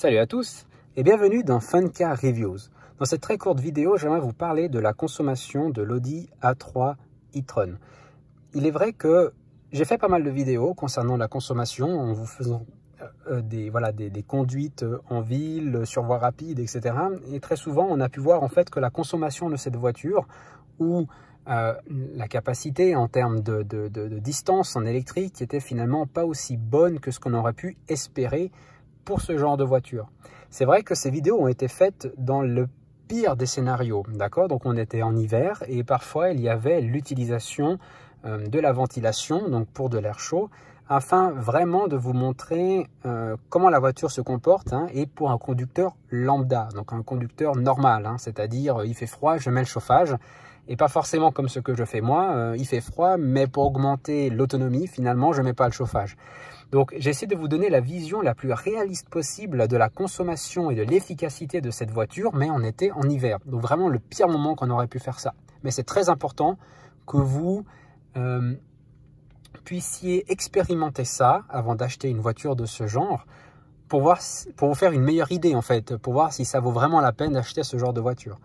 Salut à tous et bienvenue dans Funka Reviews. Dans cette très courte vidéo, j'aimerais vous parler de la consommation de l'Audi A3 e-tron. Il est vrai que j'ai fait pas mal de vidéos concernant la consommation en vous faisant euh, euh, des, conduites euh, en ville, sur voie rapide, etc. Et très souvent, on a pu voir en fait que la consommation de cette voiture ou la capacité en termes de, distance en électrique était finalement pas aussi bonne que ce qu'on aurait pu espérer pour ce genre de voiture. C'est vrai que ces vidéos ont été faites dans le pire des scénarios, d'accord Donc on était en hiver et parfois il y avait l'utilisation euh, de la ventilation, donc pour de l'air chaud, afin vraiment de vous montrer euh, comment la voiture se comporte hein, et pour un conducteur lambda, donc un conducteur normal, hein, c'est-à-dire euh, il fait froid, je mets le chauffage, et pas forcément comme ce que je fais moi. Euh, il fait froid, mais pour augmenter l'autonomie, finalement, je mets pas le chauffage. Donc j'essaie de vous donner la vision la plus réaliste possible de la consommation et de l'efficacité de cette voiture, mais en été, en hiver. Donc vraiment le pire moment qu'on aurait pu faire ça. Mais c'est très important que vous euh, puissiez expérimenter ça avant d'acheter une voiture de ce genre pour, voir, pour vous faire une meilleure idée en fait, pour voir si ça vaut vraiment la peine d'acheter ce genre de voiture.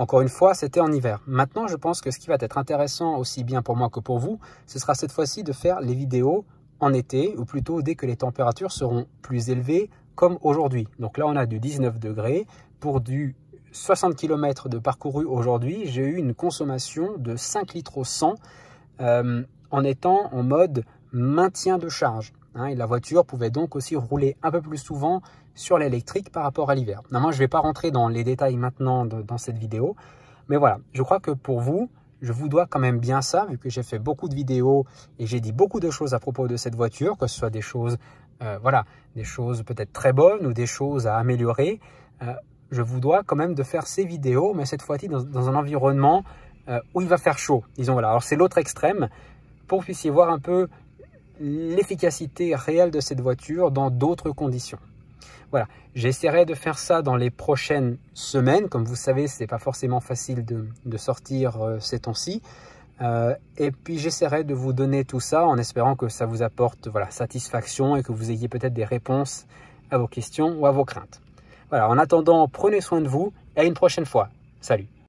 Encore une fois, c'était en hiver. Maintenant, je pense que ce qui va être intéressant aussi bien pour moi que pour vous, ce sera cette fois-ci de faire les vidéos en été, ou plutôt dès que les températures seront plus élevées, comme aujourd'hui. Donc là, on a du 19 degrés. Pour du 60 km de parcouru aujourd'hui, j'ai eu une consommation de 5 litres au 100 euh, en étant en mode maintien de charge. Hein, et la voiture pouvait donc aussi rouler un peu plus souvent sur l'électrique par rapport à l'hiver. Moi, je ne vais pas rentrer dans les détails maintenant dans cette vidéo, mais voilà, je crois que pour vous, je vous dois quand même bien ça, vu que j'ai fait beaucoup de vidéos et j'ai dit beaucoup de choses à propos de cette voiture, que ce soit des choses, euh, voilà, des choses peut-être très bonnes ou des choses à améliorer. Euh, je vous dois quand même de faire ces vidéos, mais cette fois-ci dans, un environnement euh, où il va faire chaud. Disons voilà. Alors c'est l'autre extrême pour que vous puissiez voir un peu l'efficacité réelle de cette voiture dans d'autres conditions. Voilà, j'essaierai de faire ça dans les prochaines semaines. Comme vous savez, ce n'est pas forcément facile de, sortir euh, ces temps-ci. Euh, et puis j'essaierai de vous donner tout ça en espérant que ça vous apporte voilà, satisfaction et que vous ayez peut-être des réponses à vos questions ou à vos craintes. Voilà, en attendant, prenez soin de vous et à une prochaine fois. Salut